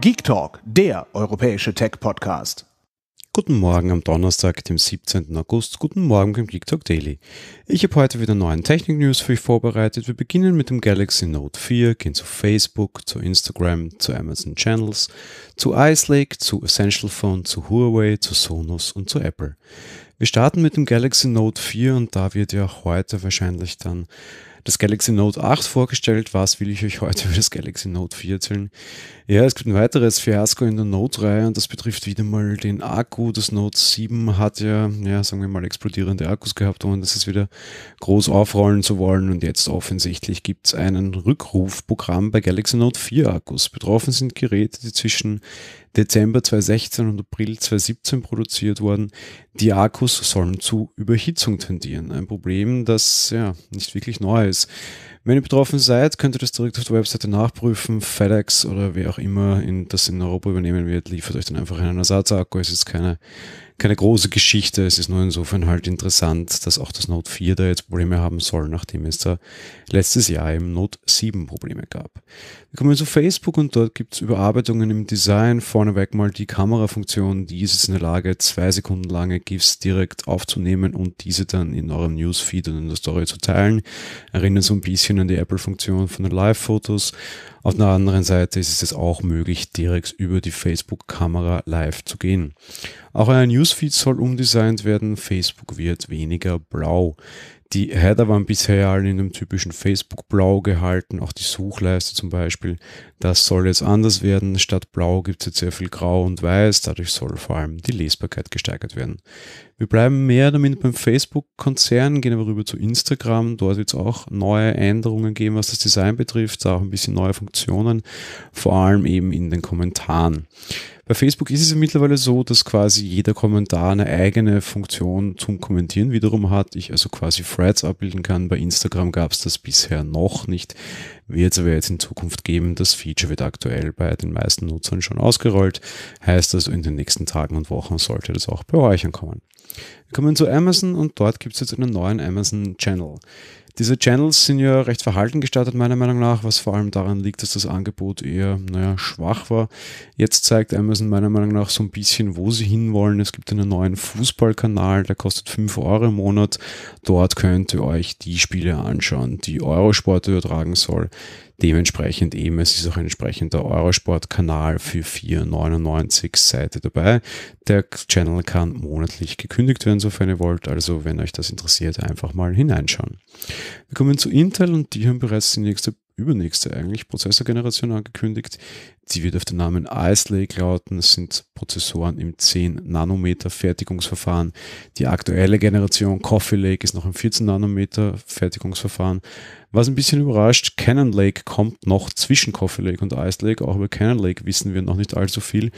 Geek Talk, der europäische Tech-Podcast. Guten Morgen am Donnerstag, dem 17. August. Guten Morgen beim Geek Talk Daily. Ich habe heute wieder neuen Technik-News für euch vorbereitet. Wir beginnen mit dem Galaxy Note 4, gehen zu Facebook, zu Instagram, zu Amazon Channels, zu Ice Lake, zu Essential Phone, zu Huawei, zu Sonos und zu Apple. Wir starten mit dem Galaxy Note 4 und da wird ja heute wahrscheinlich dann das Galaxy Note 8 vorgestellt. Was will ich euch heute über das Galaxy Note 4 erzählen? Ja, es gibt ein weiteres Fiasko in der Note-Reihe und das betrifft wieder mal den Akku. Das Note 7 hat ja, ja, sagen wir mal, explodierende Akkus gehabt, ohne das es wieder groß aufrollen zu wollen. Und jetzt offensichtlich gibt es einen Rückrufprogramm bei Galaxy Note 4 Akkus. Betroffen sind Geräte, die zwischen Dezember 2016 und April 2017 produziert worden. Die Akkus sollen zu Überhitzung tendieren. Ein Problem, das ja nicht wirklich neu ist. Wenn ihr betroffen seid, könnt ihr das direkt auf der Webseite nachprüfen. FedEx oder wer auch immer in, das in Europa übernehmen wird, liefert euch dann einfach einen Ersatzakku. Es ist keine keine große Geschichte. Es ist nur insofern halt interessant, dass auch das Note 4 da jetzt Probleme haben soll, nachdem es da letztes Jahr im Note 7 Probleme gab. Wir kommen zu Facebook und dort gibt es Überarbeitungen im Design. Vorneweg mal die Kamerafunktion, die ist jetzt in der Lage, zwei Sekunden lange GIFs direkt aufzunehmen und diese dann in eurem Newsfeed und in der Story zu teilen. Erinnert so ein bisschen an die Apple-Funktion von den Live-Fotos. Auf der anderen Seite ist es jetzt auch möglich, direkt über die Facebook-Kamera live zu gehen. Auch ein Newsfeed soll umdesignt werden. Facebook wird weniger blau. Die Header waren bisher alle in einem typischen Facebook-Blau gehalten, auch die Suchleiste zum Beispiel. Das soll jetzt anders werden. Statt Blau gibt es jetzt sehr viel Grau und Weiß. Dadurch soll vor allem die Lesbarkeit gesteigert werden. Wir bleiben mehr damit beim Facebook-Konzern, gehen aber rüber zu Instagram. Dort wird es auch neue Änderungen geben, was das Design betrifft, auch ein bisschen neue Funktionen, vor allem eben in den Kommentaren. Bei Facebook ist es ja mittlerweile so, dass quasi jeder Kommentar eine eigene Funktion zum Kommentieren wiederum hat. Ich also quasi Threads abbilden kann. Bei Instagram gab es das bisher noch nicht wird es aber jetzt in Zukunft geben. Das Feature wird aktuell bei den meisten Nutzern schon ausgerollt. Heißt also, in den nächsten Tagen und Wochen sollte das auch bei euch ankommen. Wir kommen zu Amazon und dort gibt es jetzt einen neuen Amazon Channel. Diese Channels sind ja recht verhalten gestartet, meiner Meinung nach, was vor allem daran liegt, dass das Angebot eher, naja, schwach war. Jetzt zeigt Amazon meiner Meinung nach so ein bisschen, wo sie hinwollen. Es gibt einen neuen Fußballkanal, der kostet 5 Euro im Monat. Dort könnt ihr euch die Spiele anschauen, die Eurosport übertragen soll dementsprechend eben, es ist auch ein entsprechender Eurosport-Kanal für 4,99 Seite dabei. Der Channel kann monatlich gekündigt werden, sofern ihr wollt. Also wenn euch das interessiert, einfach mal hineinschauen. Wir kommen zu Intel und die haben bereits die nächste übernächste eigentlich Prozessorgeneration angekündigt. Die wird auf den Namen Ice Lake lauten. Es sind Prozessoren im 10 Nanometer Fertigungsverfahren. Die aktuelle Generation Coffee Lake ist noch im 14 Nanometer Fertigungsverfahren. Was ein bisschen überrascht, Cannon Lake kommt noch zwischen Coffee Lake und Ice Lake. Auch über Cannon Lake wissen wir noch nicht allzu viel.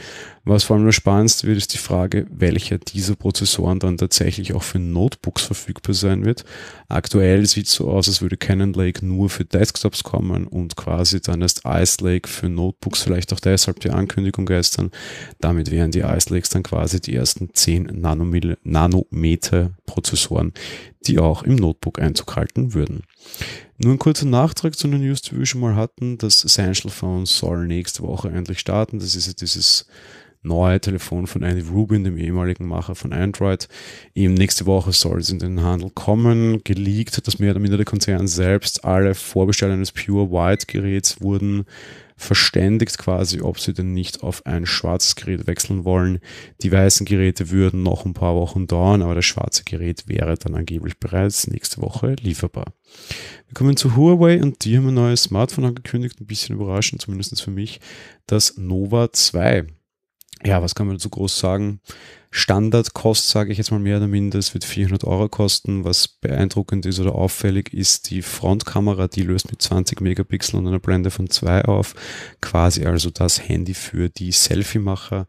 Was vor allem das Spannendste wird, ist die Frage, welcher dieser Prozessoren dann tatsächlich auch für Notebooks verfügbar sein wird. Aktuell sieht es so aus, als würde Cannon Lake nur für Desktops kommen kommen und quasi dann erst Ice Lake für Notebooks, vielleicht auch deshalb die Ankündigung gestern. Damit wären die Ice Lakes dann quasi die ersten 10 Nanometer Prozessoren, die auch im Notebook Einzug halten würden. Nur ein kurzer Nachtrag zu den News, die wir schon mal hatten. Das Essential Phone soll nächste Woche endlich starten. Das ist ja dieses neue Telefon von Andy Rubin, dem ehemaligen Macher von Android. Eben nächste Woche soll es in den Handel kommen. Geleakt hat das mehr oder minder der Konzern selbst. Alle Vorbesteller eines Pure White Geräts wurden verständigt quasi, ob sie denn nicht auf ein schwarzes Gerät wechseln wollen. Die weißen Geräte würden noch ein paar Wochen dauern, aber das schwarze Gerät wäre dann angeblich bereits nächste Woche lieferbar. Wir kommen zu Huawei und die haben ein neues Smartphone angekündigt, ein bisschen überraschend, zumindest für mich, das Nova 2 ja, was kann man dazu groß sagen? Standardkost, sage ich jetzt mal mehr oder minder, es wird 400 Euro kosten. Was beeindruckend ist oder auffällig ist die Frontkamera, die löst mit 20 Megapixel und einer Blende von 2 auf. Quasi also das Handy für die Selfie-Macher.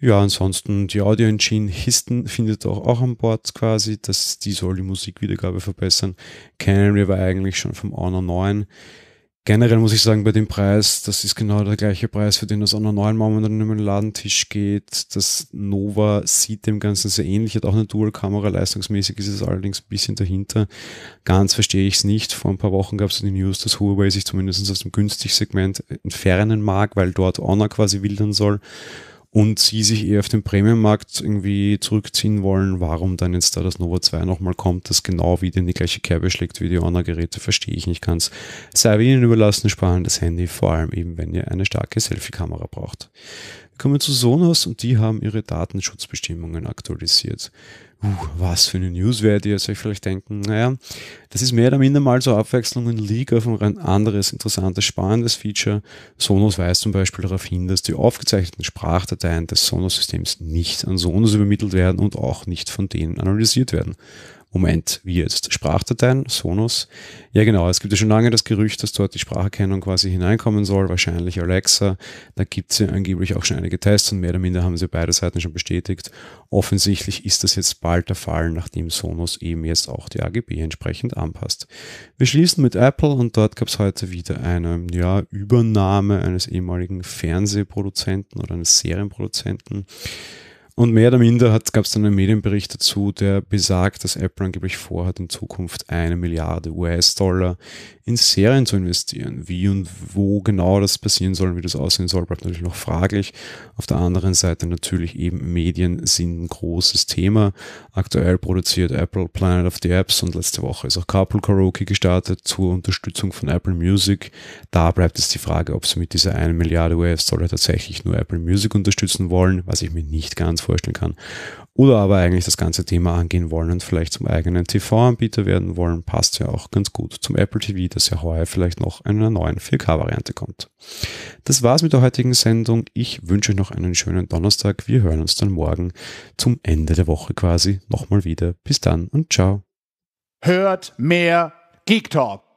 Ja, ansonsten die Audio Engine Histen findet auch, auch an Bord quasi. Das, die soll die Musikwiedergabe verbessern. Kennen war eigentlich schon vom Honor 9 generell muss ich sagen, bei dem Preis, das ist genau der gleiche Preis, für den das auch normal momentan über den Ladentisch geht. Das Nova sieht dem Ganzen sehr ähnlich, hat auch eine Dual-Kamera, leistungsmäßig ist es allerdings ein bisschen dahinter. Ganz verstehe ich es nicht. Vor ein paar Wochen gab es die News, dass Huawei sich zumindest aus dem günstig Segment entfernen mag, weil dort Honor quasi wildern soll und sie sich eher auf den Premium-Markt irgendwie zurückziehen wollen, warum dann jetzt da das Nova 2 nochmal kommt, das genau wieder in die gleiche Kerbe schlägt wie die Honor-Geräte, verstehe ich nicht ganz. Sei aber Ihnen überlassen, sparen das Handy, vor allem eben, wenn ihr eine starke Selfie-Kamera braucht. Kommen wir zu Sonos und die haben ihre Datenschutzbestimmungen aktualisiert. Uh, was für eine News werdet ihr euch vielleicht denken? Naja, das ist mehr oder minder mal zur Abwechslung ein Leak auf ein anderes interessantes, spannendes Feature. Sonos weist zum Beispiel darauf hin, dass die aufgezeichneten Sprachdateien des Sonos-Systems nicht an Sonos übermittelt werden und auch nicht von denen analysiert werden. Moment, wie jetzt? Sprachdateien, Sonos. Ja, genau. Es gibt ja schon lange das Gerücht, dass dort die Spracherkennung quasi hineinkommen soll, wahrscheinlich Alexa. Da gibt es ja angeblich auch schon einige Tests und mehr oder minder haben sie beide Seiten schon bestätigt. Offensichtlich ist das jetzt bald der Fall, nachdem Sonos eben jetzt auch die AGB entsprechend anpasst. Wir schließen mit Apple und dort gab es heute wieder eine ja, Übernahme eines ehemaligen Fernsehproduzenten oder eines Serienproduzenten. Und mehr oder minder gab es dann einen Medienbericht dazu, der besagt, dass Apple angeblich vorhat, in Zukunft eine Milliarde US-Dollar in Serien zu investieren. Wie und wo genau das passieren soll wie das aussehen soll, bleibt natürlich noch fraglich. Auf der anderen Seite natürlich eben Medien sind ein großes Thema. Aktuell produziert Apple Planet of the Apps und letzte Woche ist auch Carpool Karaoke gestartet zur Unterstützung von Apple Music. Da bleibt es die Frage, ob sie mit dieser 1 Milliarde US-Dollar tatsächlich nur Apple Music unterstützen wollen, was ich mir nicht ganz vorstellen kann. Oder aber eigentlich das ganze Thema angehen wollen und vielleicht zum eigenen TV-Anbieter werden wollen, passt ja auch ganz gut zum Apple TV, das ja heuer vielleicht noch in einer neuen 4K-Variante kommt. Das war's mit der heutigen Sendung. Ich wünsche euch noch einen schönen Donnerstag. Wir hören uns dann morgen zum Ende der Woche quasi nochmal wieder. Bis dann und ciao. Hört mehr Geek Talk.